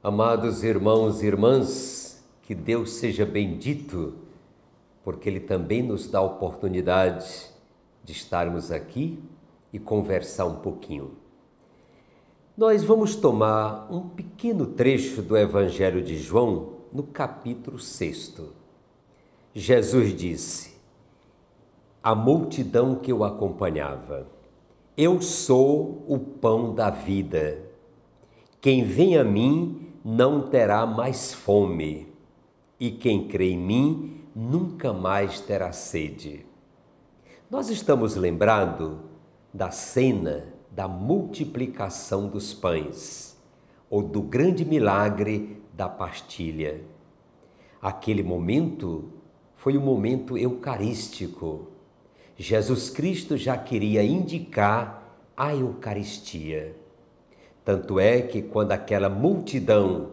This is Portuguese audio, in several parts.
Amados irmãos e irmãs, que Deus seja bendito, porque Ele também nos dá a oportunidade de estarmos aqui e conversar um pouquinho. Nós vamos tomar um pequeno trecho do Evangelho de João, no capítulo 6. Jesus disse: A multidão que o acompanhava, Eu sou o pão da vida. Quem vem a mim, não terá mais fome, e quem crê em mim nunca mais terá sede. Nós estamos lembrando da cena da multiplicação dos pães, ou do grande milagre da pastilha. Aquele momento foi um momento eucarístico. Jesus Cristo já queria indicar a Eucaristia. Tanto é que quando aquela multidão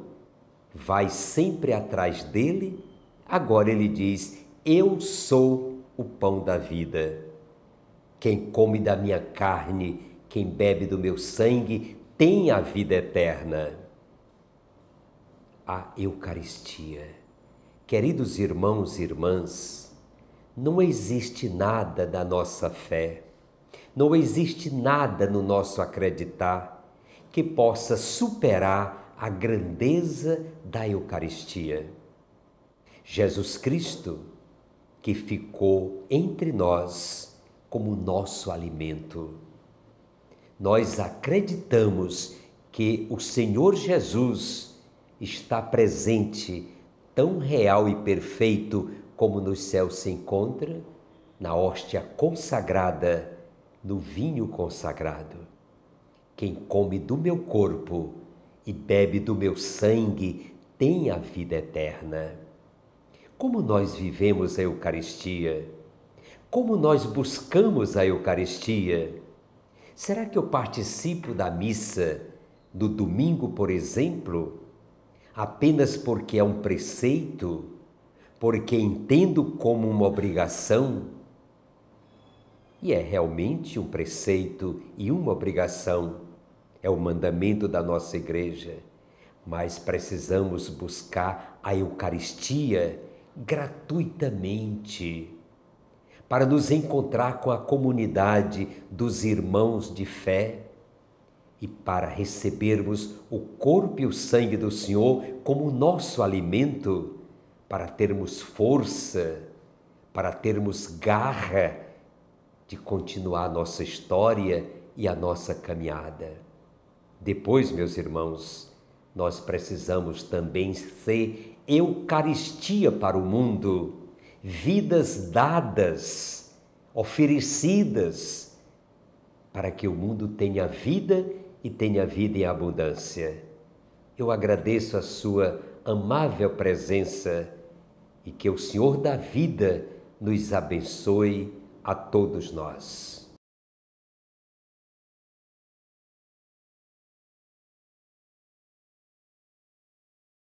vai sempre atrás dele, agora ele diz: Eu sou o pão da vida. Quem come da minha carne, quem bebe do meu sangue, tem a vida eterna. A Eucaristia. Queridos irmãos e irmãs, não existe nada da nossa fé, não existe nada no nosso acreditar que possa superar a grandeza da Eucaristia. Jesus Cristo, que ficou entre nós como nosso alimento. Nós acreditamos que o Senhor Jesus está presente, tão real e perfeito como no céu se encontra, na hóstia consagrada, no vinho consagrado. Quem come do meu corpo e bebe do meu sangue tem a vida eterna. Como nós vivemos a Eucaristia? Como nós buscamos a Eucaristia? Será que eu participo da missa do domingo, por exemplo, apenas porque é um preceito? Porque entendo como uma obrigação? E é realmente um preceito e uma obrigação é o mandamento da nossa igreja, mas precisamos buscar a Eucaristia gratuitamente para nos encontrar com a comunidade dos irmãos de fé e para recebermos o corpo e o sangue do Senhor como nosso alimento, para termos força, para termos garra de continuar a nossa história e a nossa caminhada. Depois, meus irmãos, nós precisamos também ser Eucaristia para o mundo, vidas dadas, oferecidas, para que o mundo tenha vida e tenha vida em abundância. Eu agradeço a sua amável presença e que o Senhor da vida nos abençoe a todos nós.